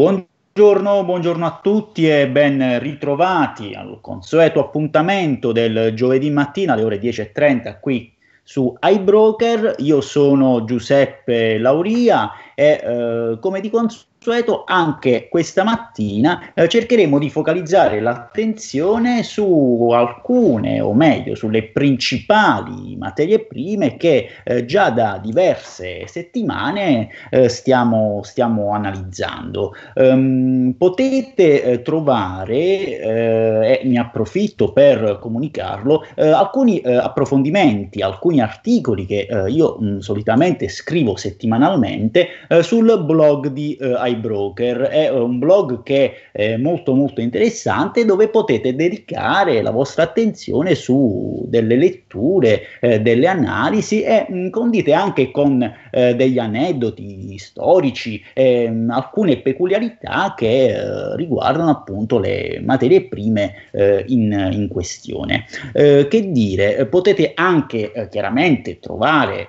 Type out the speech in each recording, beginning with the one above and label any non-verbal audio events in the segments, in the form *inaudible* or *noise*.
Buongiorno, buongiorno, a tutti e ben ritrovati al consueto appuntamento del giovedì mattina alle ore 10.30 qui su iBroker. Io sono Giuseppe Lauria e eh, come di consueto consueto, anche questa mattina eh, cercheremo di focalizzare l'attenzione su alcune, o meglio, sulle principali materie prime che eh, già da diverse settimane eh, stiamo, stiamo, analizzando. Um, potete eh, trovare, eh, e mi approfitto per comunicarlo, eh, alcuni approfondimenti, alcuni articoli che io mh, solitamente scrivo settimanalmente sul blog di eh, Spotify Broker è un blog che è molto molto interessante dove potete dedicare la vostra attenzione su delle letture, eh, delle analisi e mh, mm, condite anche con eh, degli aneddoti storici, eh, alcune peculiarità che eh, riguardano appunto le materie prime eh, in, in, questione. Eh, che dire, potete anche chiaramente trovare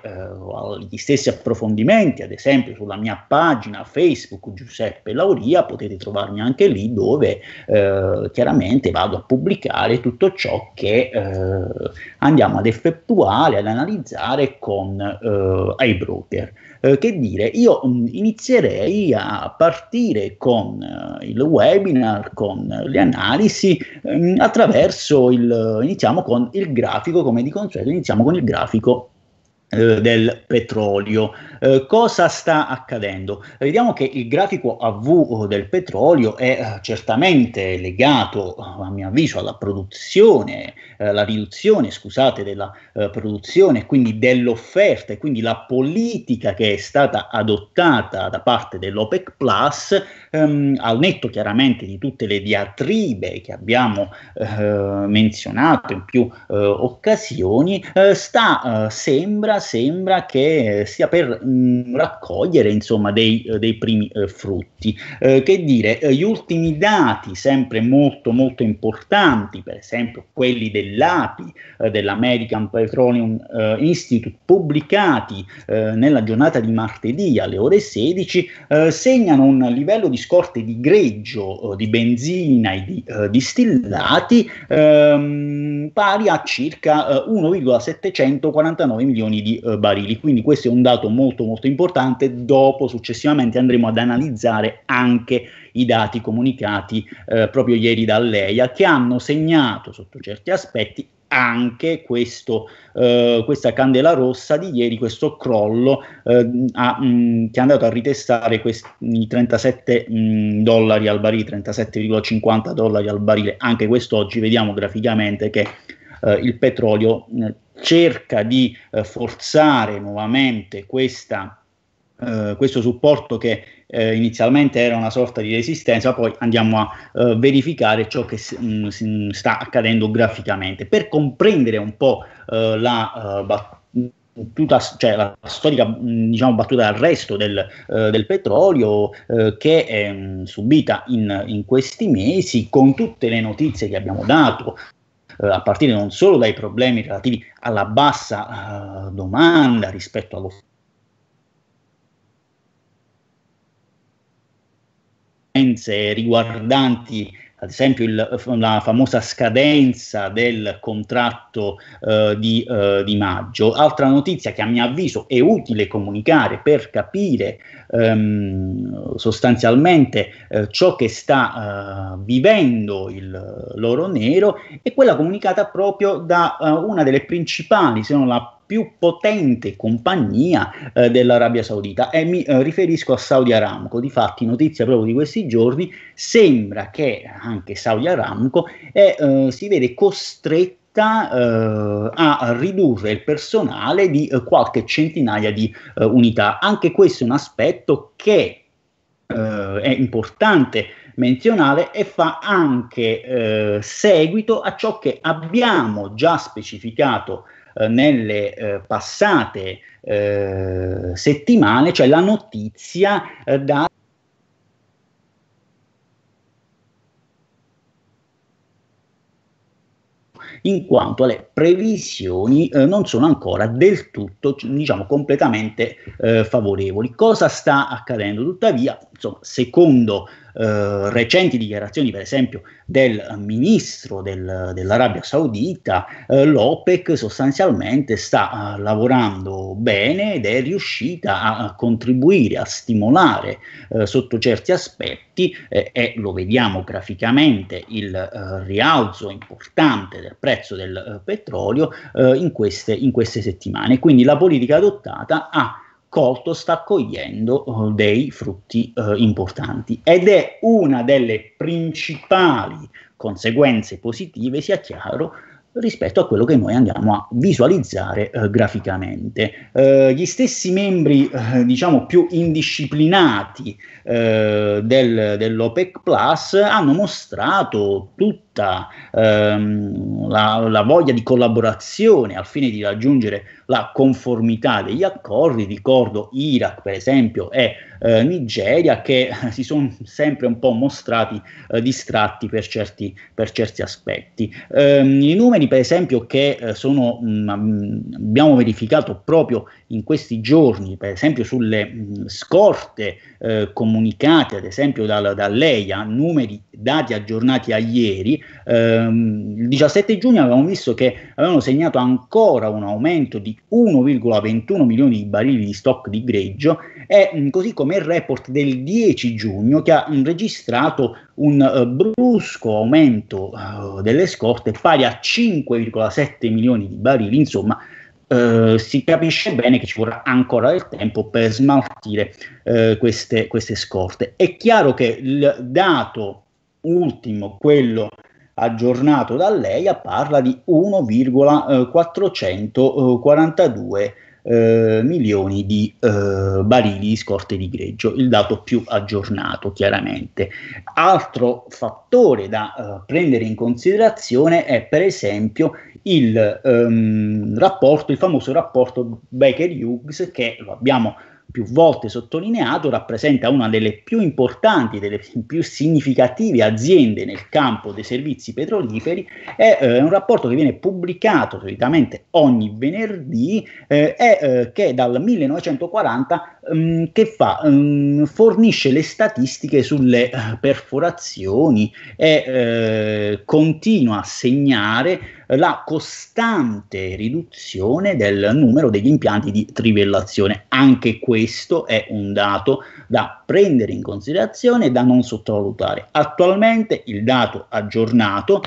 gli stessi approfondimenti, ad esempio sulla mia pagina Facebook Giuseppe Lauria, potete trovarmi anche lì dove eh, chiaramente vado a pubblicare tutto ciò che eh, andiamo ad effettuare, ad analizzare con eh, iBroker. Eh, che dire, io mm, inizierei a partire con eh, il webinar, con le analisi, mm, attraverso il, iniziamo con il grafico, come di consueto, iniziamo con il grafico eh, del petrolio. Eh, cosa sta accadendo? Vediamo che il grafico a V del petrolio è eh, certamente legato, a mio avviso, alla produzione, alla eh, riduzione, scusate, della produzione, quindi dell'offerta e quindi la politica che è stata adottata da parte dell'OPEC Plus, ehm, al netto chiaramente di tutte le diatribe che abbiamo menzionato in più occasioni, sta, sembra, sembra che sia per Mm, raccogliere insomma, dei, eh, dei primi eh, frutti. Eh, che dire, eh, gli ultimi dati, sempre molto molto importanti, per esempio quelli dell'API, eh, dell'American Petroleum Institute, pubblicati nella giornata di martedì alle ore 16, segnano un livello di scorte di greggio di benzina e di distillati ehm, pari a circa 1,749 milioni di barili, quindi questo è un dato molto aspetto molto importante, dopo successivamente andremo ad analizzare anche i dati comunicati eh, proprio ieri dall'EIA che hanno segnato sotto certi aspetti anche questo, eh, questa candela rossa di ieri, questo crollo eh, a, mh, mm, che è andato a ritestare questi, i 37 mh, mm, dollari al barile, 37,50 dollari al barile, anche quest'oggi vediamo graficamente che eh, il petrolio cerca di eh, forzare nuovamente questa, eh, questo supporto che eh, inizialmente era una sorta di resistenza, poi andiamo a eh, verificare ciò che mh, mm, mm, sta accadendo graficamente. Per comprendere un po' eh, la eh, battuta tutta, cioè, la storica mm, diciamo, battuta d'arresto del, eh, del petrolio eh, che è mh, subita in, in, questi mesi con tutte le notizie che abbiamo dato eh, a partire non solo dai problemi relativi alla bassa eh, domanda rispetto all'offerta, riguardanti ad esempio il, la famosa scadenza del contratto eh, di, eh, di, maggio. Altra notizia che a mio avviso è utile comunicare per capire ehm, sostanzialmente eh, ciò che sta eh, vivendo il loro nero è quella comunicata proprio da eh, una delle principali, se non la più potente compagnia eh, dell'Arabia Saudita e mi eh, riferisco a Saudi Aramco. Difatti, notizia proprio di questi giorni, sembra che anche Saudi Aramco è, eh, si vede costretta eh, a ridurre il personale di eh, qualche centinaia di eh, unità. Anche questo è un aspetto che è importante menzionare e fa anche eh, seguito a ciò che abbiamo già specificato eh, nelle eh, passate eh, settimane, cioè la notizia eh, da in quanto le previsioni eh, non sono ancora del tutto, diciamo, completamente eh, favorevoli. Cosa sta accadendo? Tuttavia, insomma, secondo eh, recenti dichiarazioni, per esempio, del ministro del, dell'Arabia Saudita, eh, l'OPEC sostanzialmente sta eh, lavorando bene ed è riuscita a contribuire, a stimolare eh, sotto certi aspetti, e lo vediamo graficamente, il rialzo importante del prezzo del petrolio in queste, in queste settimane. Quindi la politica adottata ha colto sta cogliendo eh, dei frutti eh, importanti ed è una delle principali conseguenze positive, sia chiaro, rispetto a quello che noi andiamo a visualizzare eh, graficamente. Eh, gli stessi membri, eh, diciamo, più indisciplinati eh, del, dell'OPEC Plus hanno mostrato tutto Ehm, la, la, voglia di collaborazione al fine di raggiungere la conformità degli accordi. Ricordo Iraq, per esempio, e eh, Nigeria che *laughs* si sono sempre un po' mostrati eh, distratti per certi, per certi aspetti. Ehm, I numeri, per esempio, che eh, sono, mh, mm, mm, abbiamo verificato proprio in questi giorni, per esempio sulle mh, scorte eh, comunicate, ad esempio dal, dall'EIA, numeri dati aggiornati a ieri, ehm, il 17 giugno avevamo visto che avevano segnato ancora un aumento di 1,21 milioni di barili di stock di greggio e mh, così come il report del 10 giugno che ha mh, registrato un uh, brusco aumento uh, delle scorte pari a 5,7 milioni di barili, insomma eh, si capisce bene che ci vorrà ancora del tempo per smaltire eh, queste, queste, scorte. È chiaro che il dato ultimo, quello aggiornato da lei, parla di 1,442 eh, milioni di eh, barili di scorte di greggio, il dato più aggiornato chiaramente. Altro fattore da eh, prendere in considerazione è per esempio il ehm, rapporto, il famoso rapporto Baker-Hughes che lo abbiamo più volte sottolineato, rappresenta una delle più importanti, delle più significative aziende nel campo dei servizi petroliferi, è eh, un rapporto che viene pubblicato solitamente ogni venerdì eh, e eh, che dal 1940 Ehm, che fa, um, fornisce le statistiche sulle eh, perforazioni e eh, continua a segnare la costante riduzione del numero degli impianti di trivellazione. Anche questo è un dato da prendere in considerazione e da non sottovalutare. Attualmente il dato aggiornato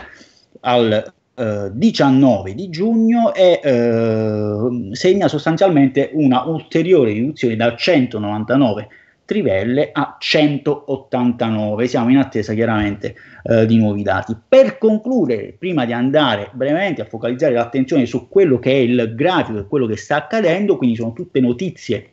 al eh, 19 di giugno e eh, segna sostanzialmente una ulteriore riduzione da 199 trivelle a 189. Siamo in attesa chiaramente eh, di nuovi dati. Per concludere, prima di andare brevemente a focalizzare l'attenzione su quello che è il grafico e quello che sta accadendo, quindi sono tutte notizie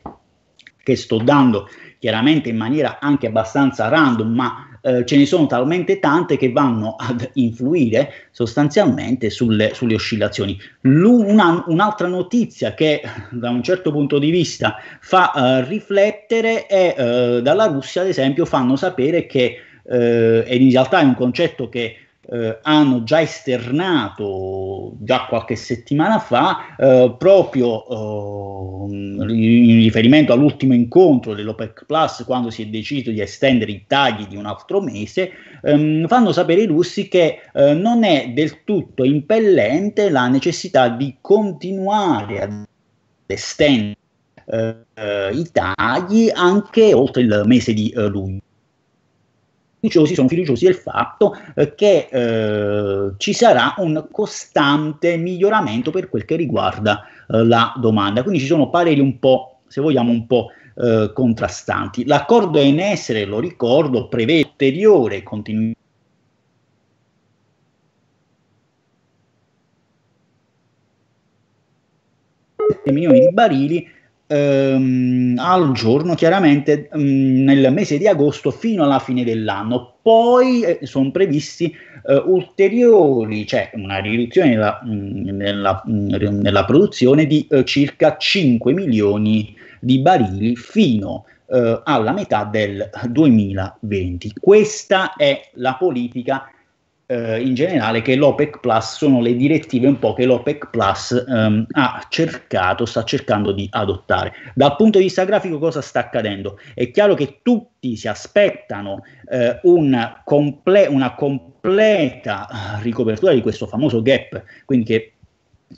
che sto dando chiaramente in maniera anche abbastanza random, ma eh, ce ne sono talmente tante che vanno ad influire sostanzialmente sulle, sulle oscillazioni. Una, un'altra notizia che da un certo punto di vista fa eh, riflettere è eh, dalla Russia, ad esempio, fanno sapere che, eh, ed in realtà è un concetto che eh, hanno già esternato già qualche settimana fa, eh, proprio eh, in riferimento all'ultimo incontro dell'OPEC Plus, quando si è deciso di estendere i tagli di un altro mese, ehm, fanno sapere i russi che eh, non è del tutto impellente la necessità di continuare ad estendere eh, eh, i tagli anche oltre il mese di luglio fiduciosi, sono fiduciosi del fatto eh, che eh, ci sarà un costante miglioramento per quel che riguarda eh, la domanda. Quindi ci sono pareri un po', se vogliamo, un po' eh, contrastanti. L'accordo è in essere, lo ricordo, prevede ulteriore continuità milioni di barili ehm, al giorno, chiaramente mh, mm, nel mese di agosto fino alla fine dell'anno. Poi eh, sono previsti eh, ulteriori, cioè una riduzione nella, mh, mm, nella, mh, mm, nella produzione di eh, circa 5 milioni di barili fino eh, alla metà del 2020. Questa è la politica eh, in generale che l'OPEC Plus sono le direttive un po' che l'OPEC Plus ehm, ha cercato, sta cercando di adottare. Dal punto di vista grafico cosa sta accadendo? È chiaro che tutti si aspettano eh, un comple- una completa ricopertura di questo famoso gap, quindi che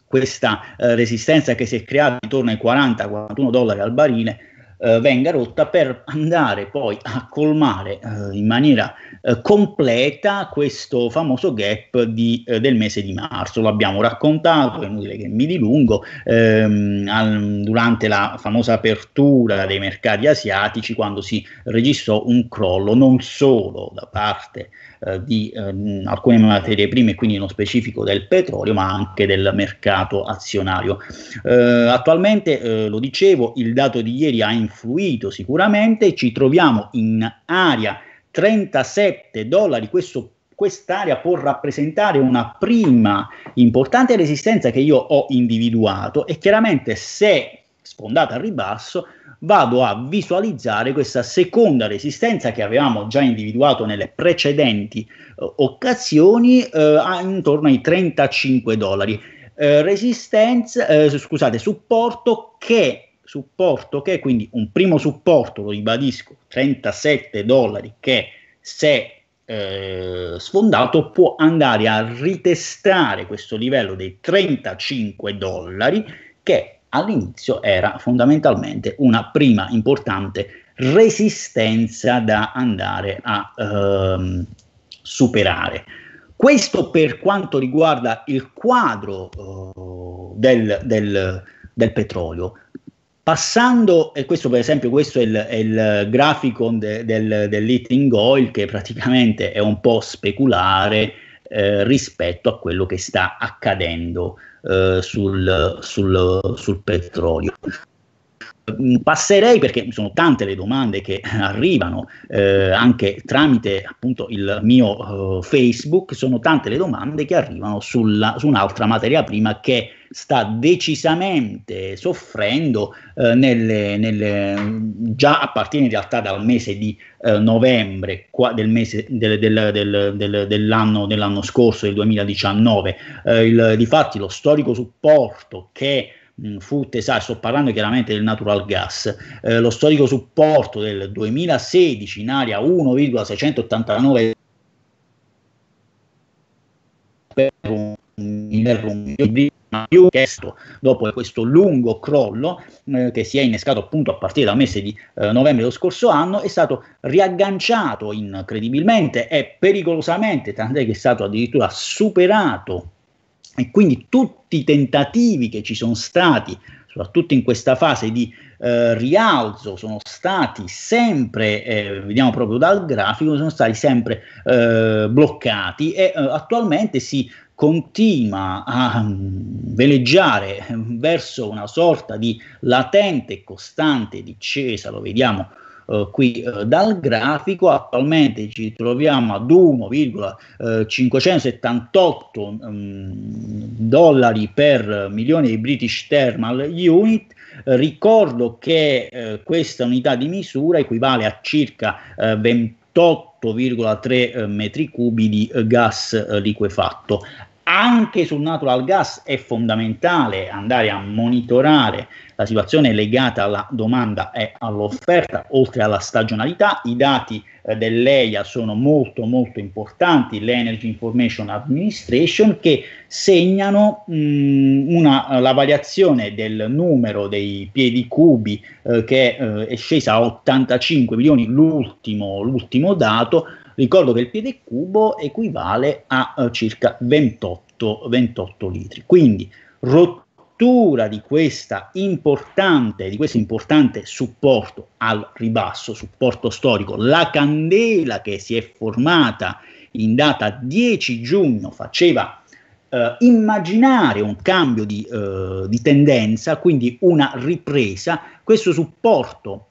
questa eh, resistenza che si è creata intorno ai 40-41 dollari al barile eh, venga rotta per andare poi a colmare eh, in maniera eh, completa questo famoso gap di, eh, del mese di marzo. L'abbiamo raccontato, è inutile che mi dilungo, ehm, al, durante la famosa apertura dei mercati asiatici quando si registrò un crollo non solo da parte eh, di eh, alcune materie prime, quindi nello specifico del petrolio, ma anche del mercato azionario. Eh, attualmente, eh, lo dicevo, il dato di ieri ha influito sicuramente, ci troviamo in area 37 dollari, questo quest'area può rappresentare una prima importante resistenza che io ho individuato e chiaramente se sfondata al ribasso, vado a visualizzare questa seconda resistenza che avevamo già individuato nelle precedenti eh, occasioni eh, intorno ai 35 dollari. Eh, resistenza, eh, scusate, supporto che, supporto che, quindi un primo supporto, lo ribadisco, 37 dollari che se eh, sfondato può andare a ritestare questo livello dei 35 dollari che all'inizio era fondamentalmente una prima importante resistenza da andare a ehm, superare. Questo per quanto riguarda il quadro eh, del, del, del, petrolio. Passando, e questo per esempio, questo è il, è il grafico de, del, del oil che praticamente è un po' speculare, eh, rispetto a quello che sta accadendo eh, sul, sul, sul petrolio. Mm, passerei perché sono tante le domande che *laughs* arrivano eh, anche tramite appunto il mio eh, Facebook, sono tante le domande che arrivano sulla, su un'altra materia prima che sta decisamente soffrendo eh, nelle, nelle, mm, già a partire in realtà dal mese di eh, novembre qua, del mese, del, del, dell'anno, dell'anno, scorso, del 2019. Eh, il, difatti lo storico supporto che mh, mm, fu sto parlando chiaramente del natural gas, eh, lo storico supporto del 2016 in area 1,689 per un più chiesto dopo questo lungo crollo eh, che si è innescato appunto a partire dal mese di eh, novembre dello scorso anno, è stato riagganciato incredibilmente e pericolosamente, tant'è che è stato addirittura superato e quindi tutti i tentativi che ci sono stati, soprattutto in questa fase di eh, rialzo, sono stati sempre, eh, vediamo proprio dal grafico, sono stati sempre eh, bloccati e eh, attualmente si continua a mm, veleggiare verso una sorta di latente e costante discesa, lo vediamo eh, qui eh, dal grafico, attualmente ci troviamo ad 1,578 eh, mm, dollari per milione di British Thermal Unit. Ricordo che eh, questa unità di misura equivale a circa 28,3 8,3 metri cubi di gas liquefatto anche sul natural gas è fondamentale andare a monitorare la situazione legata alla domanda e all'offerta, oltre alla stagionalità. I dati eh, dell'EIA sono molto molto importanti, l'Energy Information Administration, che segnano mh, mm, una, la variazione del numero dei piedi cubi eh, che eh, è scesa a 85 milioni, l'ultimo, l'ultimo dato, Ricordo che il piede cubo equivale a eh, circa 28, 28 litri. Quindi rottura di, importante, di questo importante supporto al ribasso, supporto storico, la candela che si è formata in data 10 giugno faceva eh, immaginare un cambio di, eh, di tendenza, quindi una ripresa, questo supporto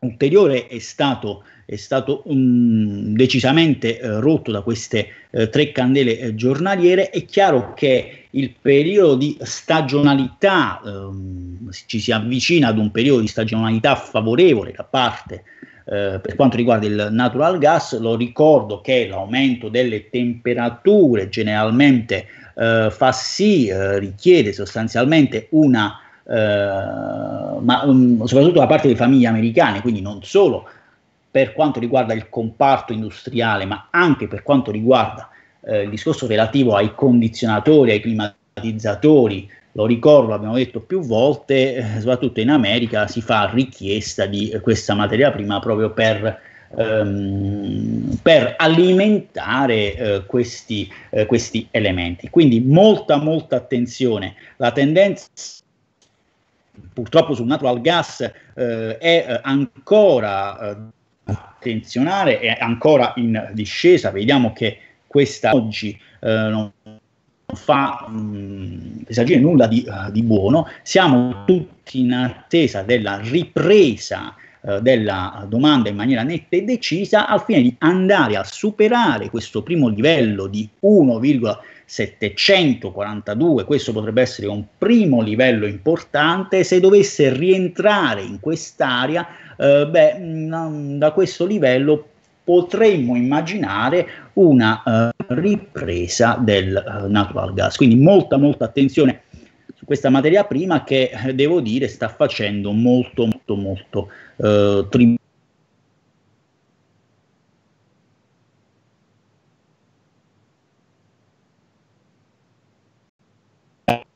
ulteriore è stato è stato um, decisamente eh, rotto da queste eh, tre candele eh, giornaliere, è chiaro che il periodo di stagionalità ehm, ci si avvicina ad un periodo di stagionalità favorevole da parte eh, per quanto riguarda il natural gas, lo ricordo che l'aumento delle temperature generalmente eh, fa sì, eh, richiede sostanzialmente una, eh, ma um, soprattutto da parte delle famiglie americane, quindi non solo per quanto riguarda il comparto industriale, ma anche per quanto riguarda eh, il discorso relativo ai condizionatori, ai climatizzatori, lo ricordo, l'abbiamo detto più volte, eh, soprattutto in America si fa richiesta di questa materia prima proprio per, ehm, per alimentare eh, questi, eh, questi, elementi. Quindi molta, molta attenzione. La tendenza purtroppo sul natural gas eh, è eh, ancora attenzionare, è ancora in discesa, vediamo che questa oggi eh, non fa mh, mm, presagire nulla di, uh, di, buono, siamo tutti in attesa della ripresa eh, della domanda in maniera netta e decisa al fine di andare a superare questo primo livello di 1,5 742, questo potrebbe essere un primo livello importante, se dovesse rientrare in quest'area, eh, beh, mh, mm, da questo livello potremmo immaginare una eh, ripresa del eh, natural gas. Quindi molta molta attenzione su questa materia prima che eh, devo dire sta facendo molto molto molto eh, tributo.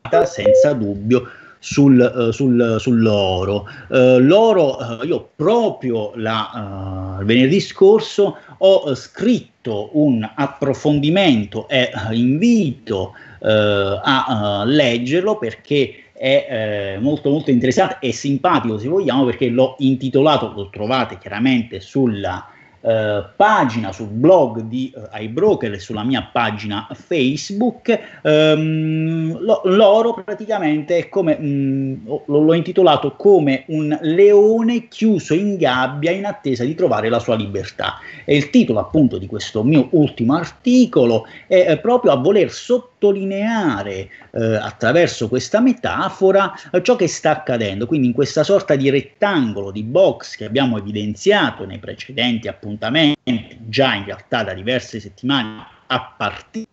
basata senza dubbio sul, eh, sul, sull'oro. Eh, l'oro, eh, io proprio la, uh, venerdì scorso ho scritto un approfondimento e invito uh, a uh, leggerlo perché è eh, molto molto interessante e simpatico se vogliamo perché l'ho intitolato, lo trovate chiaramente sulla eh, pagina, sul blog di eh, iBroker e sulla mia pagina Facebook, ehm, lo, l'oro praticamente è come, mh, mm, lo, l'ho intitolato come un leone chiuso in gabbia in attesa di trovare la sua libertà. E il titolo appunto di questo mio ultimo articolo è eh, proprio a voler sottolineare sottolineare eh, attraverso questa metafora eh, ciò che sta accadendo, quindi in questa sorta di rettangolo di box che abbiamo evidenziato nei precedenti appuntamenti, già in realtà da diverse settimane a partire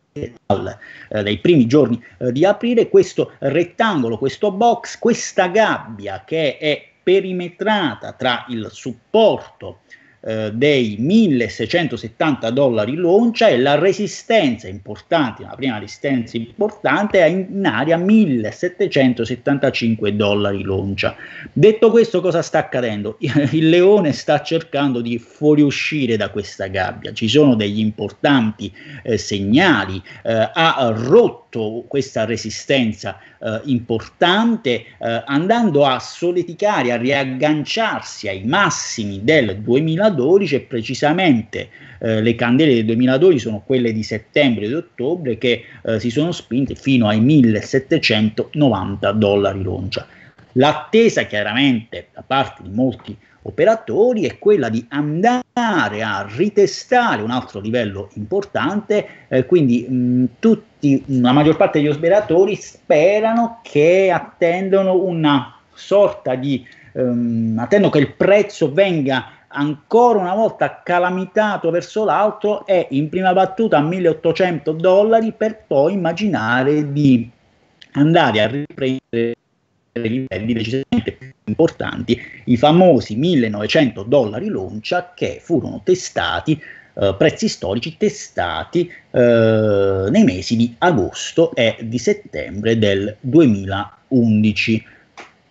dal, eh, dai primi giorni eh, di aprile, questo rettangolo, questo box, questa gabbia che è perimetrata tra il supporto eh, dei 1670 dollari l'oncia e la resistenza importante, la prima resistenza importante è in area 1775 dollari l'oncia. Detto questo cosa sta accadendo? *laughs* Il leone sta cercando di fuoriuscire da questa gabbia, ci sono degli importanti eh, segnali, eh, ha rotto sotto questa resistenza eh, importante, eh, andando a soleticare, a riagganciarsi ai massimi del 2012 e precisamente eh, le candele del 2012 sono quelle di settembre e di ottobre che eh, si sono spinte fino ai 1790 dollari l'oncia. L'attesa chiaramente da parte di molti operatori è quella di andare a ritestare un altro livello importante, eh, quindi mh, mm, tutti, mm, la maggior parte degli operatori sperano che attendono una sorta di ehm, attendo che il prezzo venga ancora una volta calamitato verso l'alto e in prima battuta a 1800 dollari per poi immaginare di andare a riprendere livelli decisamente più importanti, i famosi 1900 dollari l'oncia che furono testati, eh, prezzi storici testati eh, nei mesi di agosto e di settembre del 2011.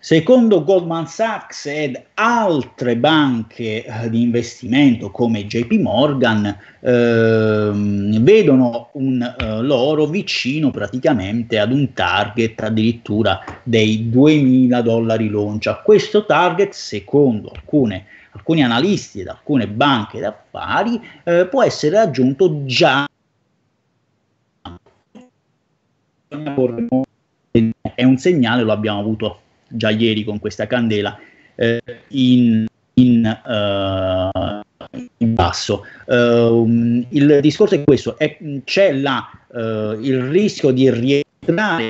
Secondo Goldman Sachs ed altre banche eh, di investimento come JP Morgan ehm, vedono un, eh, l'oro vicino praticamente ad un target addirittura dei 2.000 dollari l'oncia. Questo target, secondo alcune, alcuni analisti ed alcune banche d'affari, eh, può essere raggiunto già è un segnale, lo abbiamo avuto già ieri con questa candela eh, in, in, uh, in basso. Uh, il discorso è questo, è, c'è la, uh, il rischio di rientrare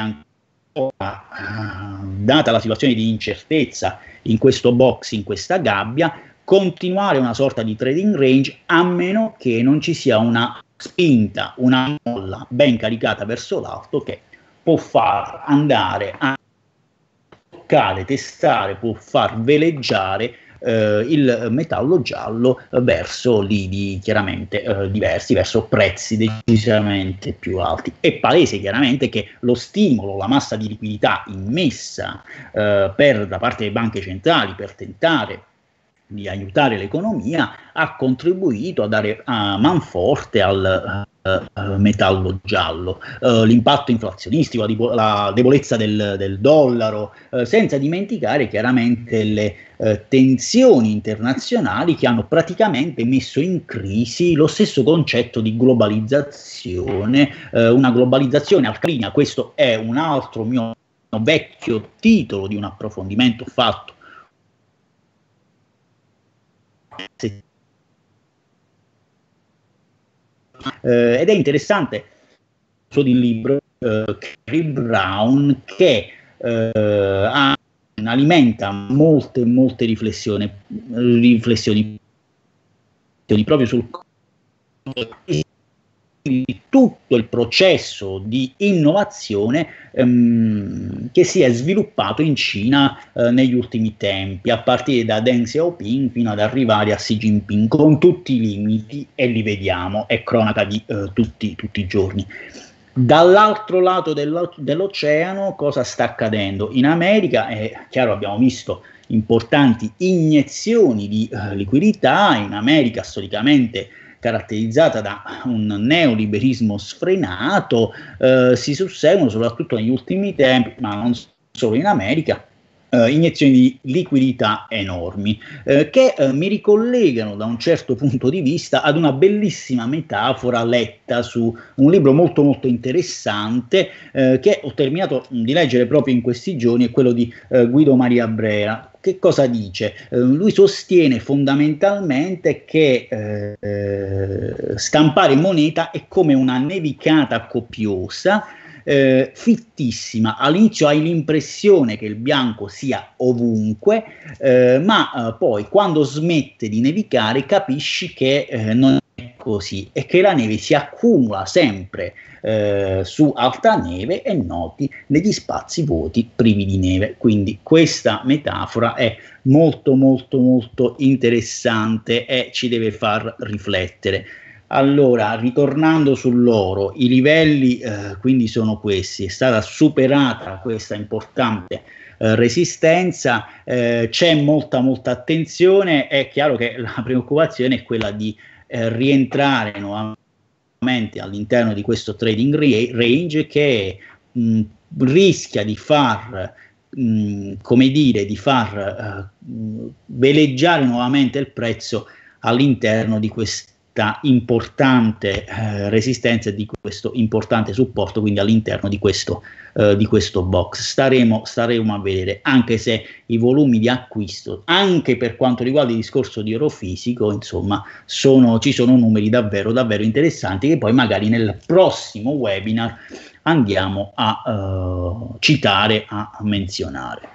ancora, data la situazione di incertezza in questo box, in questa gabbia, continuare una sorta di trading range a meno che non ci sia una spinta, una molla ben caricata verso l'alto che può far andare a toccare, testare, può far veleggiare eh, il metallo giallo verso lidi chiaramente eh, diversi, verso prezzi decisamente più alti. È palese chiaramente che lo stimolo, la massa di liquidità immessa eh, per, da parte delle banche centrali per tentare di aiutare l'economia ha contribuito a dare uh, manforte al eh, eh, metallo giallo, eh, l'impatto inflazionistico, la, la debolezza del, del dollaro, eh, senza dimenticare chiaramente le eh, tensioni internazionali che hanno praticamente messo in crisi lo stesso concetto di globalizzazione, una globalizzazione alcalina, questo è un altro mio vecchio titolo di un approfondimento fatto Eh, ed è interessante di un libro, eh, Kerry Brown, che eh, alimenta molte, molte riflessioni, riflessioni proprio sul quindi tutto il processo di innovazione ehm, che si è sviluppato in Cina eh, negli ultimi tempi, a partire da Deng Xiaoping fino ad arrivare a Xi Jinping, con tutti i limiti e li vediamo, è cronaca di eh, tutti, tutti i giorni. Dall'altro lato dello, dell'oceano cosa sta accadendo? In America, è eh, chiaro, abbiamo visto importanti iniezioni di eh, liquidità, in America storicamente caratterizzata da un neoliberismo sfrenato, eh, si susseguono soprattutto negli ultimi tempi, ma non solo in America, eh, iniezioni di liquidità enormi, eh, che eh, mi ricollegano da un certo punto di vista ad una bellissima metafora letta su un libro molto molto interessante eh, che ho terminato di leggere proprio in questi giorni, è quello di eh, Guido Maria Brera, che cosa dice? Eh, lui sostiene fondamentalmente che eh, eh, stampare moneta è come una nevicata copiosa, eh, fittissima. All'inizio hai l'impressione che il bianco sia ovunque, eh, ma eh, poi quando smette di nevicare capisci che eh, non così e che la neve si accumula sempre eh, su alta neve e noti negli spazi vuoti privi di neve. Quindi questa metafora è molto molto molto interessante e ci deve far riflettere. Allora, ritornando sull'oro, i livelli eh, quindi sono questi, è stata superata questa importante eh, resistenza, eh, c'è molta molta attenzione, è chiaro che la preoccupazione è quella di eh, rientrare nuovamente all'interno di questo trading range che mh, rischia di far mh, come dire, di far uh, veleggiare nuovamente il prezzo all'interno di questa importante uh, resistenza di questo importante supporto, quindi all'interno di questo eh, di questo box. Staremo, staremo a vedere, anche se i volumi di acquisto, anche per quanto riguarda il discorso di oro fisico, insomma, sono, ci sono numeri davvero, davvero interessanti che poi magari nel prossimo webinar andiamo a eh, citare, a, menzionare.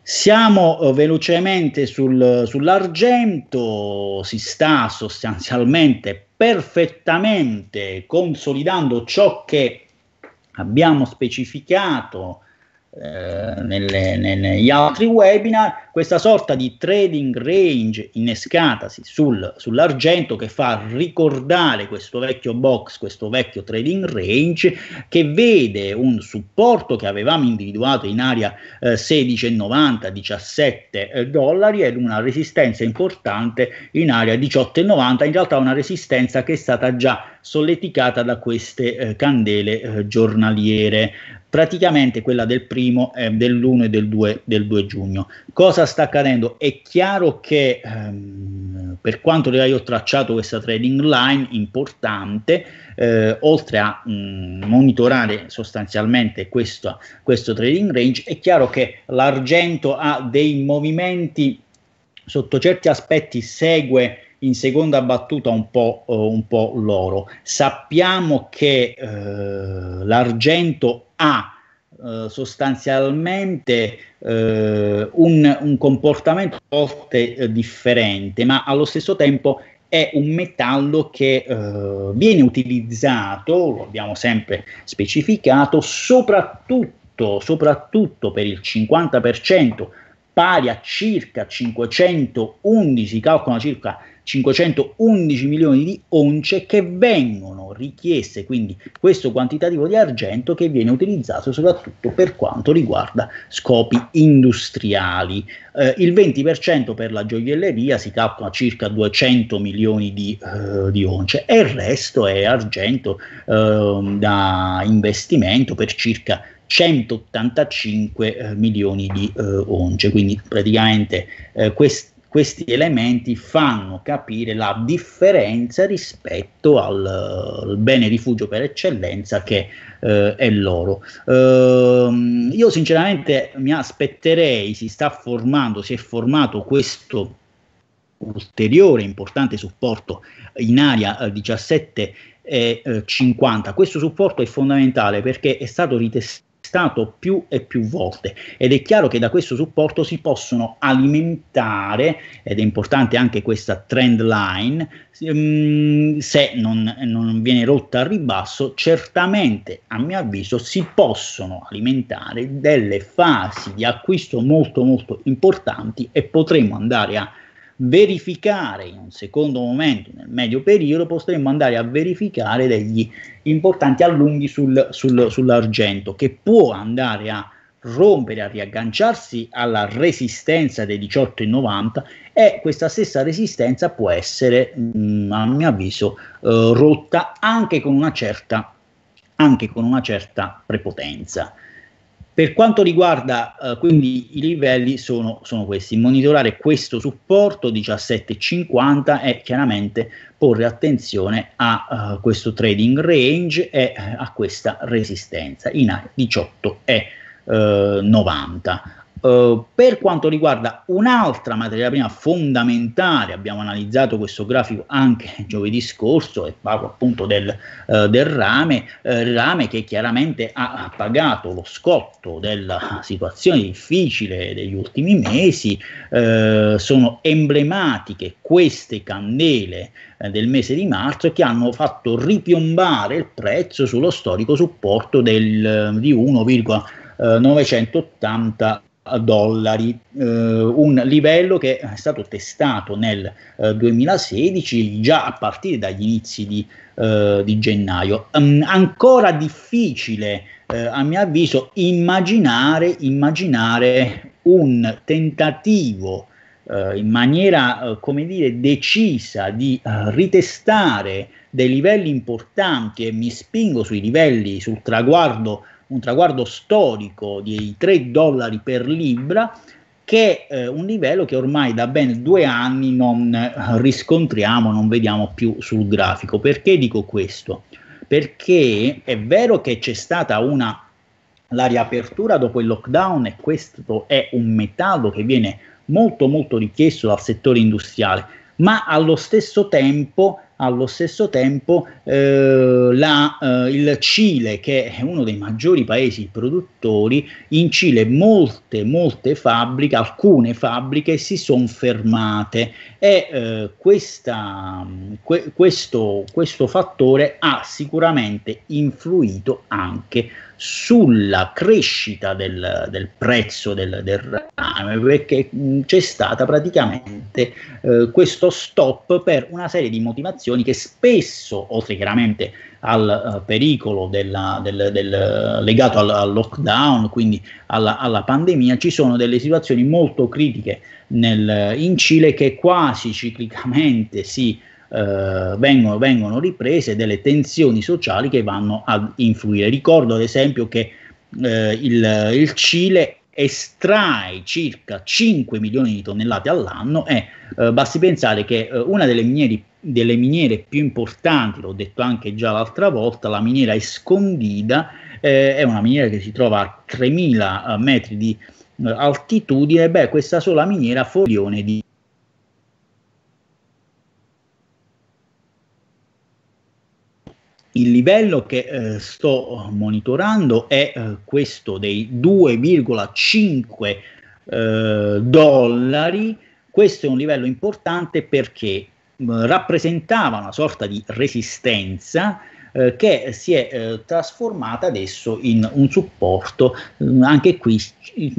Siamo eh, velocemente sul, sull'argento, si sta sostanzialmente perfettamente consolidando ciò che abbiamo specificato eh, nelle, negli altri webinar questa sorta di trading range innescatasi sul, sull'argento che fa ricordare questo vecchio box, questo vecchio trading range che vede un supporto che avevamo individuato in area eh, 16,90, 17 eh, dollari ed una resistenza importante in area 18,90, in realtà una resistenza che è stata già solleticata da queste eh, candele eh, giornaliere praticamente quella del primo, eh, dell'1 e del 2, del 2 giugno. Cosa sta accadendo? È chiaro che ehm, per quanto io ho tracciato questa trading line importante, eh, oltre a mh, mm, monitorare sostanzialmente questo, questo trading range, è chiaro che l'argento ha dei movimenti sotto certi aspetti segue in seconda battuta un po', uh, un po loro. Sappiamo che uh, l'argento ha eh, sostanzialmente eh, un, un, comportamento forte eh, differente, ma allo stesso tempo è un metallo che eh, viene utilizzato, lo abbiamo sempre specificato, soprattutto, soprattutto per il 50% pari a circa 511, calcola circa 511 milioni di once che vengono richieste, quindi questo quantitativo di argento che viene utilizzato soprattutto per quanto riguarda scopi industriali. Eh, il 20% per la gioielleria si calcola circa 200 milioni di, eh, di once e il resto è argento eh, da investimento per circa 185 eh, milioni di eh, once, quindi praticamente eh, questo questi elementi fanno capire la differenza rispetto al, al bene rifugio per eccellenza che eh, è l'oro. Ehm, io sinceramente mi aspetterei, si sta formando, si è formato questo ulteriore importante supporto in area 17 eh, e eh, 50. Questo supporto è fondamentale perché è stato ritestato acquistato più e più volte ed è chiaro che da questo supporto si possono alimentare, ed è importante anche questa trend line, ehm, se non, non viene rotta al ribasso, certamente a mio avviso si possono alimentare delle fasi di acquisto molto molto importanti e potremo andare a verificare in un secondo momento, nel medio periodo, potremmo andare a verificare degli importanti allunghi sul, sul, sull'argento che può andare a rompere, a riagganciarsi alla resistenza dei 18,90 e questa stessa resistenza può essere, mh, mm, a mio avviso, eh, rotta anche con una certa, anche con una certa prepotenza. Per quanto riguarda eh, quindi i livelli sono, sono, questi, monitorare questo supporto 17,50 e chiaramente porre attenzione a uh, questo trading range e eh, a questa resistenza in 18,90. Eh, per quanto riguarda un'altra materia prima fondamentale, abbiamo analizzato questo grafico anche giovedì scorso e parlo appunto del, uh, del rame, uh, rame che chiaramente ha, pagato lo scotto della situazione difficile degli ultimi mesi, sono emblematiche queste candele del mese di marzo che hanno fatto ripiombare il prezzo sullo storico supporto del, di 1,980 eh, dollari, eh, un livello che è stato testato nel eh, 2016 già a partire dagli inizi di, eh, di gennaio. Um, ancora difficile, eh, a mio avviso, immaginare, immaginare un tentativo eh, in maniera, come dire, decisa di ritestare dei livelli importanti e mi spingo sui livelli, sul traguardo un traguardo storico di 3 dollari per libra, che è eh, un livello che ormai da ben due anni non eh, riscontriamo, non vediamo più sul grafico. Perché dico questo? Perché è vero che c'è stata una la riapertura dopo il lockdown e questo è un metallo che viene molto molto richiesto dal settore industriale, ma allo stesso tempo allo stesso tempo eh, la, eh, il Cile, che è uno dei maggiori paesi produttori, in Cile molte, molte fabbriche, alcune fabbriche si sono fermate e eh, questa, que, questo, questo fattore ha sicuramente influito anche sulla crescita del, del prezzo del, del, rame perché c'è stato praticamente eh, questo stop per una serie di motivazioni che spesso, oltre chiaramente al uh, pericolo della, del, del, legato al, al, lockdown, quindi alla, alla, pandemia, ci sono delle situazioni molto critiche nel, in Cile che quasi ciclicamente si eh, vengono, vengono, riprese delle tensioni sociali che vanno a influire. Ricordo ad esempio che eh, il, il, Cile estrae circa 5 milioni di tonnellate all'anno e eh, basti pensare che eh, una delle miniere, delle miniere, più importanti, l'ho detto anche già l'altra volta, la miniera Escondida, eh, è una miniera che si trova a 3.000 eh, metri di altitudine, beh, questa sola miniera fa un di Il livello che eh, sto monitorando è eh, questo dei 2,5 eh, dollari. Questo è un livello importante perché mh, mm, rappresentava una sorta di resistenza eh, che si è eh, trasformata adesso in un supporto. Mm, anche qui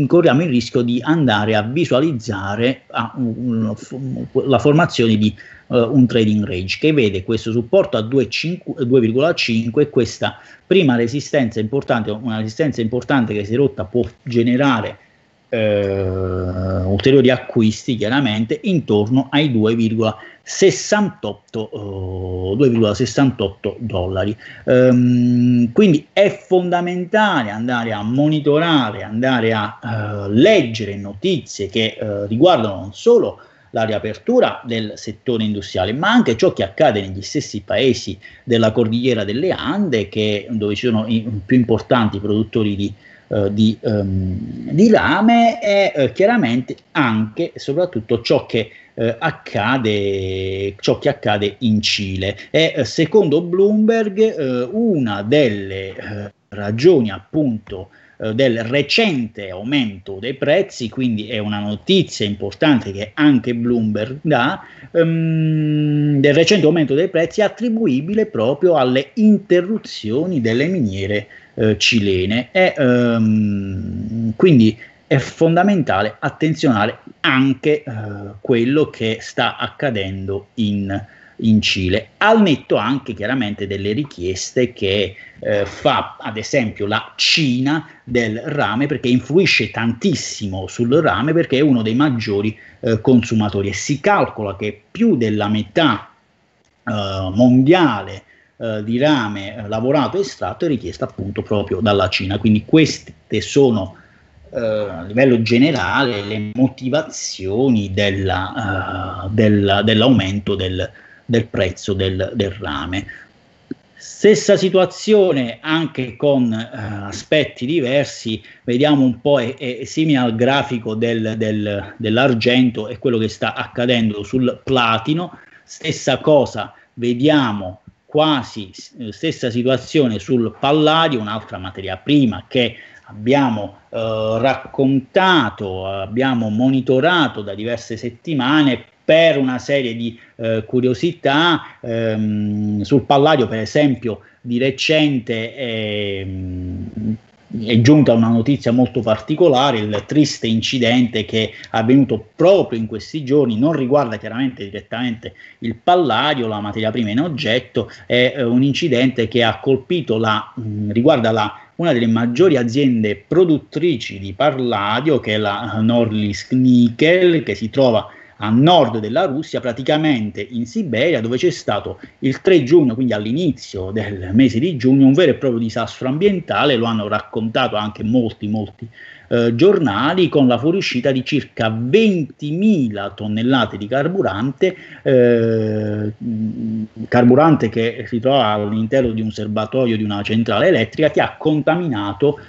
corriamo il rischio di andare a visualizzare a un, un, la formazione di Uh, un trading range che vede questo supporto a 2,5 questa prima resistenza importante, una resistenza importante che si è rotta può generare uh, ulteriori acquisti chiaramente intorno ai 2,5 68, oh, 2,68 dollari. Um, quindi è fondamentale andare a monitorare, andare a uh, leggere notizie che uh, riguardano non solo la riapertura del settore industriale, ma anche ciò che accade negli stessi paesi della cordigliera delle Ande, che, dove ci sono i più importanti produttori di, uh, di, um, di rame, e chiaramente anche e soprattutto ciò che eh, accade ciò che accade in Cile. È eh, secondo Bloomberg eh, una delle eh, ragioni appunto eh, del recente aumento dei prezzi, quindi è una notizia importante che anche Bloomberg dà, um, del recente aumento dei prezzi attribuibile proprio alle interruzioni delle miniere eh, cilene. E, um, quindi è fondamentale attenzionare anche eh, quello che sta accadendo in, in, Cile, al netto anche chiaramente delle richieste che eh, fa ad esempio la Cina del rame, perché influisce tantissimo sul rame, perché è uno dei maggiori eh, consumatori e si calcola che più della metà eh, mondiale eh, di rame eh, lavorato e estratto è richiesta appunto proprio dalla Cina, quindi queste sono eh, a livello generale le motivazioni della, uh, della, dell'aumento del, del prezzo del, del, rame. Stessa situazione anche con uh, aspetti diversi, vediamo un po' è, è simile al grafico del, dell'argento e quello che sta accadendo sul platino, stessa cosa vediamo quasi eh, stessa situazione sul palladio, un'altra materia prima che abbiamo eh, raccontato, abbiamo monitorato da diverse settimane per una serie di eh, curiosità ehm, sul Palladio, per esempio, di recente ehm, è giunta una notizia molto particolare, il triste incidente che è avvenuto proprio in questi giorni, non riguarda chiaramente direttamente il palladio, la materia prima in oggetto, è eh, un incidente che ha colpito la, mh, mm, riguarda la una delle maggiori aziende produttrici di Palladio, che è la Norlisk Nickel, che si trova a nord della Russia, praticamente in Siberia, dove c'è stato il 3 giugno, quindi all'inizio del mese di giugno, un vero e proprio disastro ambientale, lo hanno raccontato anche molti, molti eh, giornali, con la fuoriuscita di circa 20.000 tonnellate di carburante, eh, carburante che si trova all'interno di un serbatoio di una centrale elettrica che ha contaminato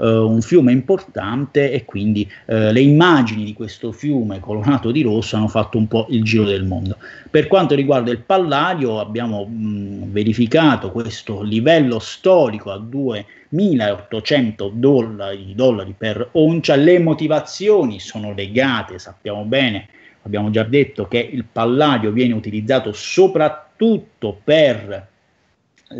eh, un fiume importante e quindi eh, le immagini di questo fiume colorato di rosso hanno fatto un po' il giro del mondo. Per quanto riguarda il Palladio abbiamo mh, verificato questo livello storico a 2.800 dollari, dollari per oncia, le motivazioni sono legate, sappiamo bene, abbiamo già detto che il palladio viene utilizzato soprattutto per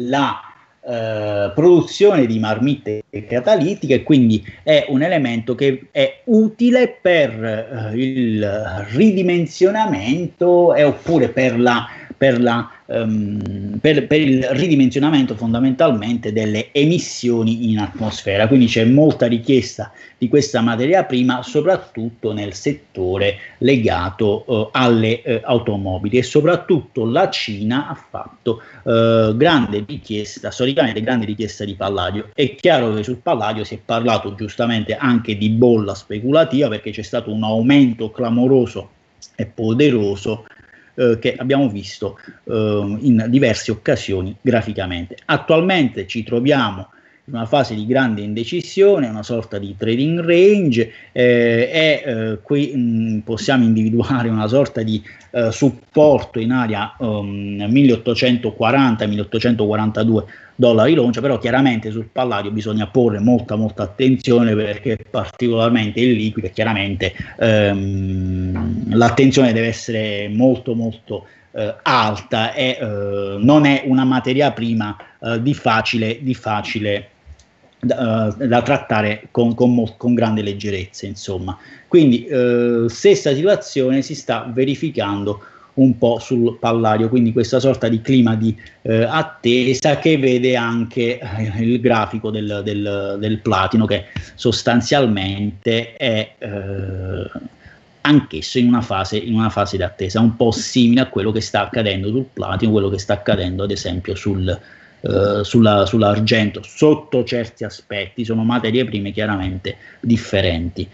la eh, produzione di marmitte catalitiche, quindi è un elemento che è utile per eh, il ridimensionamento e eh, oppure per la per, la, um, per, per, il ridimensionamento fondamentalmente delle emissioni in atmosfera. Quindi c'è molta richiesta di questa materia prima, soprattutto nel settore legato uh, alle uh, automobili e soprattutto la Cina ha fatto uh, grande richiesta, solitamente grande richiesta di palladio. È chiaro che sul palladio si è parlato giustamente anche di bolla speculativa perché c'è stato un aumento clamoroso e poderoso eh, che abbiamo visto eh, in diverse occasioni graficamente. Attualmente ci troviamo in una fase di grande indecisione, una sorta di trading range eh, e eh, qui mh, mm, possiamo individuare una sorta di eh, supporto in area um, ehm, 1840-1842 dollari l'oncia, però chiaramente sul palladio bisogna porre molta molta attenzione perché è particolarmente il liquido chiaramente ehm, l'attenzione deve essere molto molto eh, alta e eh, non è una materia prima eh, di facile, di facile da, eh, da, trattare con, con, con, grande leggerezza, insomma. Quindi eh, stessa situazione si sta verificando un po' sul pallario, quindi questa sorta di clima di eh, attesa che vede anche eh, il grafico del, del, del platino che sostanzialmente è eh, anch'esso in una, fase, in una fase di attesa, un po' simile a quello che sta accadendo sul platino, quello che sta accadendo ad esempio sul, Uh, sulla, sull'argento sotto certi aspetti, sono materie prime chiaramente differenti.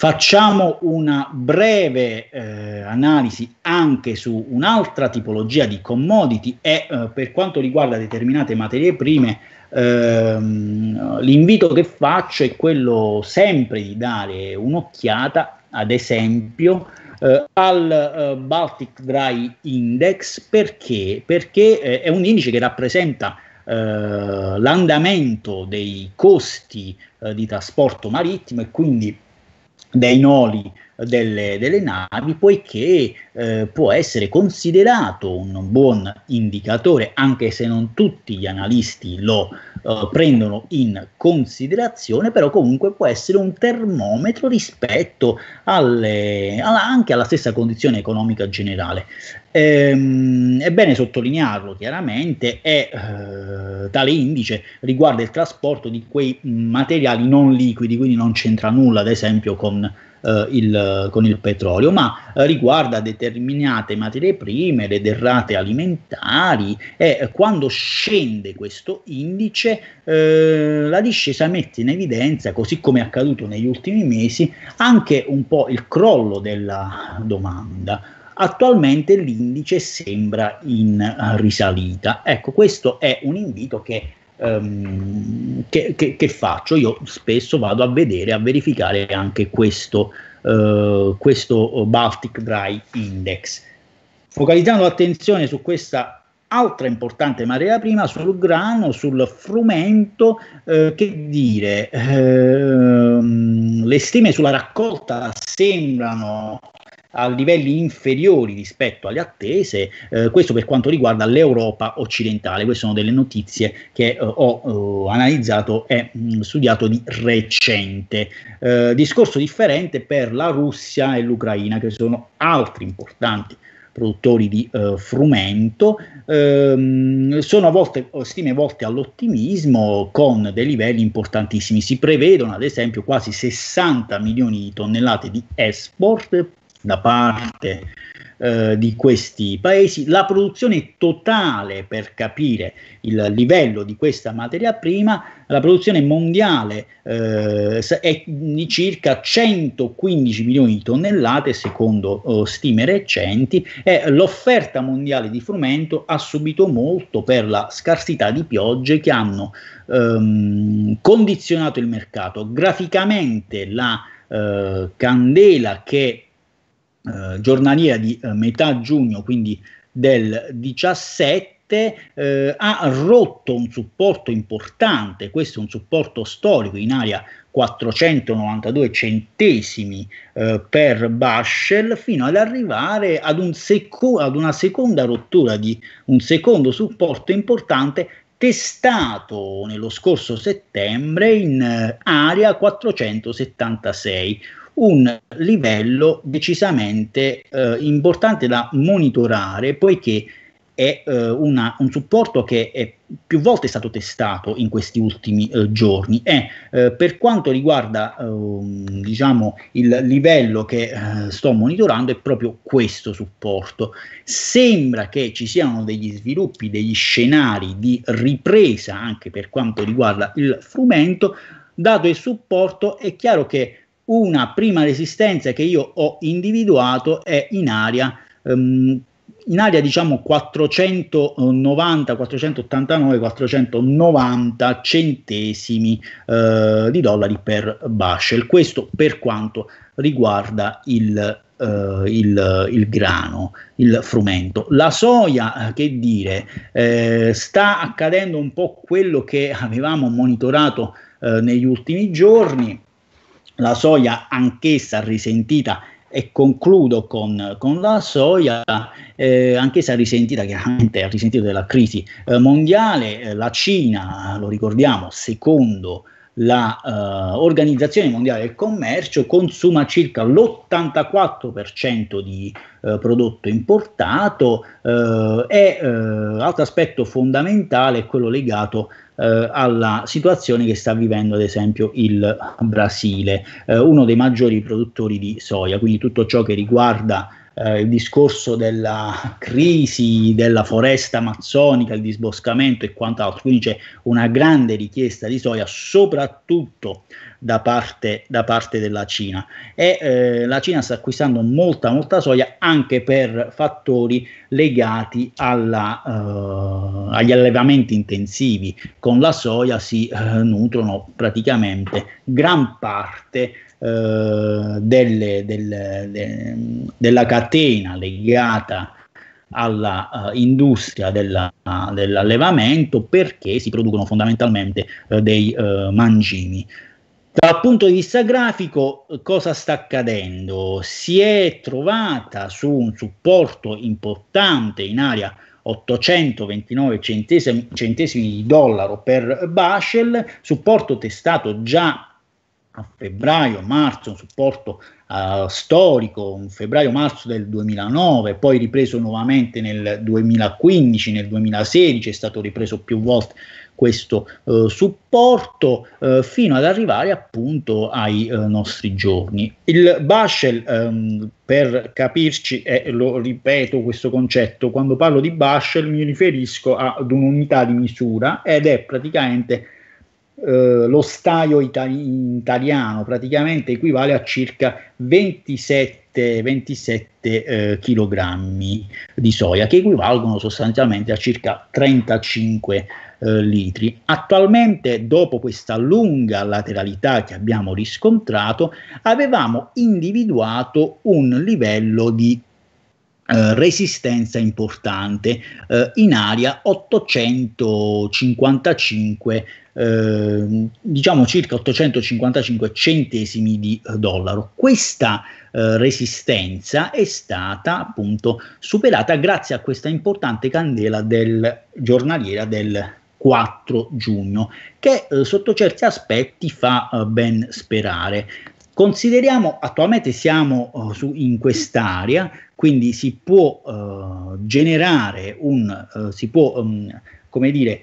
Facciamo una breve eh, analisi anche su un'altra tipologia di commodity e eh, per quanto riguarda determinate materie prime, ehm, l'invito che faccio è quello sempre di dare un'occhiata, ad esempio, eh, al eh, Baltic Dry Index perché? Perché eh, è un indice che rappresenta eh, l'andamento dei costi di trasporto marittimo e quindi dei noli delle, delle navi, poiché eh, può essere considerato un buon indicatore, anche se non tutti gli analisti lo eh, prendono in considerazione, però comunque può essere un termometro rispetto alle, alla, anche alla stessa condizione economica generale. Ehm, è bene sottolinearlo chiaramente, e eh, tale indice riguarda il trasporto di quei mm, materiali non liquidi, quindi non c'entra nulla, ad esempio, con eh, il, con il petrolio, ma eh, riguarda determinate materie prime, le derrate alimentari e eh, quando scende questo indice eh, la discesa mette in evidenza, così come è accaduto negli ultimi mesi, anche un po' il crollo della domanda attualmente l'indice sembra in eh, risalita. Ecco, questo è un invito che ehm, che, che, che, faccio? Io spesso vado a vedere, a verificare anche questo, eh, questo Baltic Dry Index. Focalizzando l'attenzione su questa altra importante materia prima sul grano, sul frumento, eh, che dire, ehm, le stime sulla raccolta sembrano a livelli inferiori rispetto alle attese, eh, questo per quanto riguarda l'Europa occidentale. Queste sono delle notizie che eh, ho eh, analizzato e mh, mm, studiato di recente. Eh, discorso differente per la Russia e l'Ucraina, che sono altri importanti produttori di eh, frumento, ehm, sono volte, eh, stime volte all'ottimismo con dei livelli importantissimi. Si prevedono ad esempio quasi 60 milioni di tonnellate di export da parte eh, di questi paesi, la produzione totale per capire il livello di questa materia prima, la produzione mondiale eh, è di circa 115 milioni di tonnellate secondo oh, stime recenti e l'offerta mondiale di frumento ha subito molto per la scarsità di piogge che hanno ehm, condizionato il mercato. Graficamente la eh, candela che eh, giornaliera di eh, metà giugno, quindi del 17, eh, ha rotto un supporto importante, questo è un supporto storico in area 492 centesimi eh, per Bashel fino ad arrivare ad, un seco- ad una seconda rottura di un secondo supporto importante testato nello scorso settembre in eh, area 476 un livello decisamente eh, importante da monitorare poiché è eh, una, un supporto che è più volte stato testato in questi ultimi eh, giorni e eh, per quanto riguarda ehm, diciamo il livello che eh, sto monitorando è proprio questo supporto sembra che ci siano degli sviluppi degli scenari di ripresa anche per quanto riguarda il frumento dato il supporto è chiaro che una prima resistenza che io ho individuato è in area, ehm, in area diciamo 490, 489, 490 centesimi eh, di dollari per bushel. Questo per quanto riguarda il, Uh, il, il, grano, il frumento. La soia, eh, che dire, eh, sta accadendo un po' quello che avevamo monitorato eh, negli ultimi giorni la soia anch'essa risentita e concludo con, con la soia, eh, anch'essa risentita chiaramente, ha risentito della crisi eh, mondiale, eh, la Cina, lo ricordiamo, secondo l'Organizzazione eh, Mondiale del Commercio consuma circa l'84% di eh, prodotto importato eh, e eh, altro aspetto fondamentale è quello legato eh, alla situazione che sta vivendo ad esempio il Brasile, eh, uno dei maggiori produttori di soia, quindi tutto ciò che riguarda eh, il discorso della crisi della foresta amazzonica, il disboscamento e quant'altro, quindi c'è una grande richiesta di soia soprattutto da parte, da parte della Cina e eh, la Cina sta acquistando molta molta soia anche per fattori legati alla, eh, agli allevamenti intensivi, con la soia si eh, nutrono praticamente gran parte eh, delle, del, de, della catena legata all'industria eh, uh, della, uh, dell'allevamento perché si producono fondamentalmente uh, dei eh, mangimi. Dal punto di vista grafico, cosa sta accadendo? Si è trovata su un supporto importante in area 829 centesimi, centesimi di dollaro per Bashel, supporto testato già a febbraio-marzo, un supporto uh, storico, un febbraio-marzo del 2009, poi ripreso nuovamente nel 2015, nel 2016 è stato ripreso più volte questo uh, supporto uh, fino ad arrivare appunto ai nostri giorni. Il Bashel, um, ehm, per capirci, e lo ripeto questo concetto, quando parlo di Bashel mi riferisco ad un'unità di misura ed è praticamente eh, lo staio itali- italiano praticamente equivale a circa 27, 27 eh, kg di soia, che equivalgono sostanzialmente a circa 35 eh, litri. Attualmente, dopo questa lunga lateralità che abbiamo riscontrato, avevamo individuato un livello di eh, resistenza importante eh, in aria 855 Ehm, diciamo circa 855 centesimi di eh, dollaro. Questa eh, resistenza è stata appunto superata grazie a questa importante candela del giornaliera del 4 giugno che eh, sotto certi aspetti fa eh, ben sperare. Consideriamo attualmente siamo uh, su, in quest'area, quindi si può uh, generare un, uh, si può, um, come dire,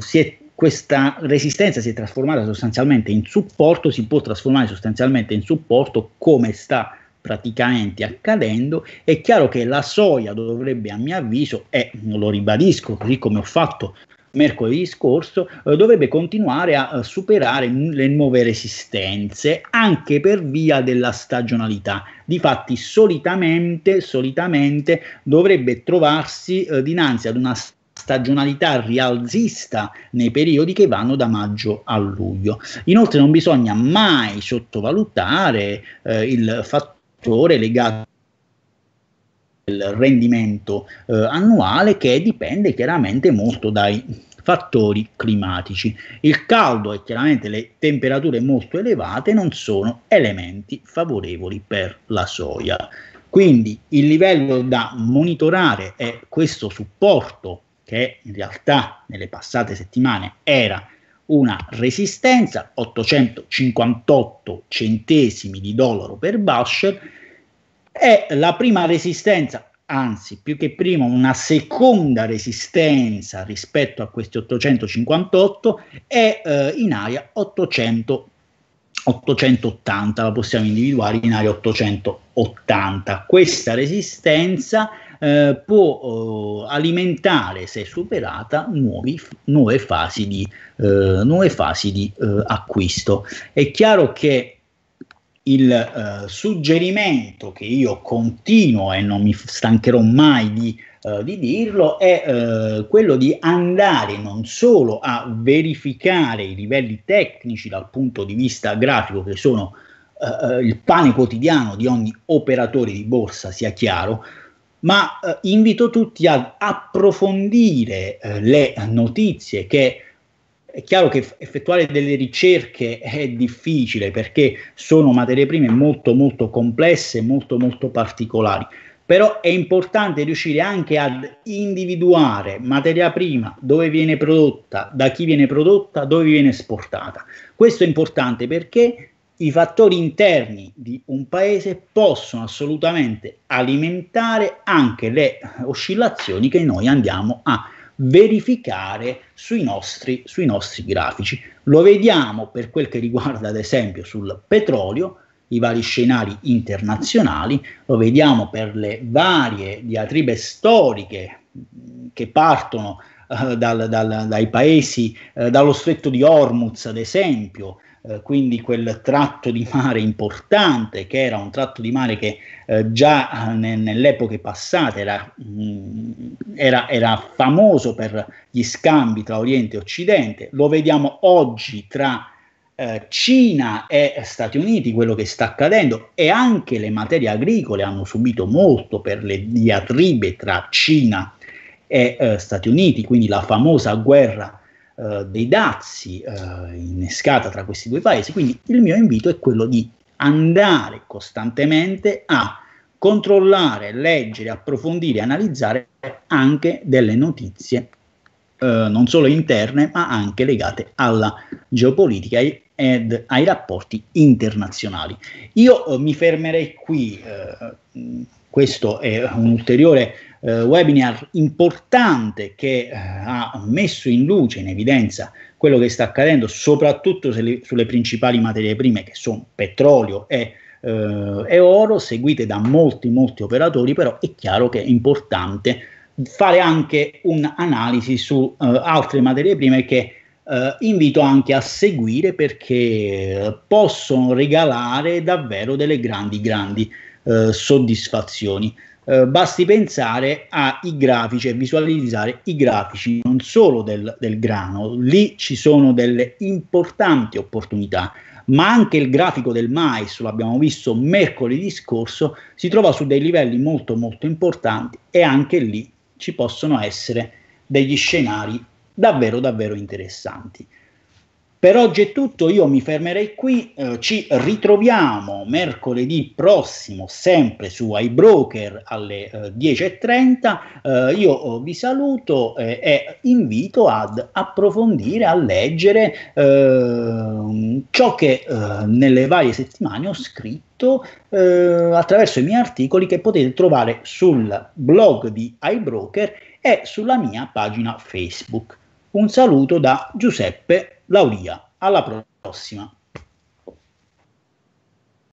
si è questa resistenza si è trasformata sostanzialmente in supporto, si può trasformare sostanzialmente in supporto come sta praticamente accadendo, è chiaro che la soglia dovrebbe a mio avviso, e lo ribadisco così come ho fatto mercoledì scorso, eh, dovrebbe continuare a, a eh, superare n- le nuove resistenze anche per via della stagionalità. Difatti solitamente, solitamente dovrebbe trovarsi eh, dinanzi ad una stagionalità stagionalità rialzista nei periodi che vanno da maggio a luglio. Inoltre non bisogna mai sottovalutare eh, il fattore legato al rendimento eh, annuale che dipende chiaramente molto dai fattori climatici. Il caldo e chiaramente le temperature molto elevate non sono elementi favorevoli per la soia. Quindi il livello da monitorare è questo supporto che in realtà nelle passate settimane era una resistenza, 858 centesimi di dollaro per Basher, è la prima resistenza, anzi più che prima una seconda resistenza rispetto a questi 858, è eh, in area 800, 880, la possiamo individuare in area 880. Questa resistenza eh, può eh, alimentare, se superata, nuovi, nuove fasi di, eh, nuove fasi di eh, acquisto. È chiaro che il eh, suggerimento che io continuo e non mi stancherò mai di, eh, di dirlo è eh, quello di andare non solo a verificare i livelli tecnici dal punto di vista grafico che sono il pane quotidiano di ogni operatore di borsa, sia chiaro, ma eh, invito tutti ad approfondire eh, le notizie che è chiaro che effettuare delle ricerche è difficile perché sono materie prime molto molto complesse, molto molto particolari, però è importante riuscire anche ad individuare materia prima, dove viene prodotta, da chi viene prodotta, dove viene esportata. Questo è importante perché i fattori interni di un paese possono assolutamente alimentare anche le oscillazioni che noi andiamo a verificare sui nostri, sui nostri grafici. Lo vediamo per quel che riguarda ad esempio sul petrolio, i vari scenari internazionali, lo vediamo per le varie diatribe storiche che partono eh, dal, dal, dai paesi, eh, dallo stretto di Hormuz ad esempio, eh, quindi quel tratto di mare importante che era un tratto di mare che eh, già eh, ne, nelle epoche era, mh, mm, era, era famoso per gli scambi tra Oriente e Occidente, lo vediamo oggi tra eh, Cina e Stati Uniti, quello che sta accadendo e anche le materie agricole hanno subito molto per le diatribe tra Cina e eh, Stati Uniti, quindi la famosa guerra eh, dei dazi eh, innescata tra questi due paesi. Quindi il mio invito è quello di andare costantemente a controllare, leggere, approfondire, analizzare anche delle notizie eh, non solo interne ma anche legate alla geopolitica e ed ai rapporti internazionali. Io eh, mi fermerei qui, eh, questo è un ulteriore eh, webinar importante che eh, ha messo in luce, in evidenza, quello che sta accadendo, soprattutto le, sulle principali materie prime che sono petrolio e, eh, e oro, seguite da molti, molti operatori, però è chiaro che è importante fare anche un'analisi su eh, altre materie prime che Uh, invito anche a seguire perché possono regalare davvero delle grandi, grandi uh, soddisfazioni. Eh, basti pensare ai grafici e visualizzare i grafici non solo del, del grano, lì ci sono delle importanti opportunità ma anche il grafico del mais, l'abbiamo visto mercoledì scorso, si trova su dei livelli molto molto importanti e anche lì ci possono essere degli scenari davvero davvero interessanti. Per oggi è tutto, io mi fermerei qui, eh, ci ritroviamo mercoledì prossimo sempre su iBroker alle eh, 10.30, eh, io eh, vi saluto eh, e invito ad approfondire, a leggere eh, ciò che nelle varie settimane ho scritto attraverso i miei articoli che potete trovare sul blog di iBroker e sulla mia pagina Facebook. Un saluto da Giuseppe Lauria. Alla prossima.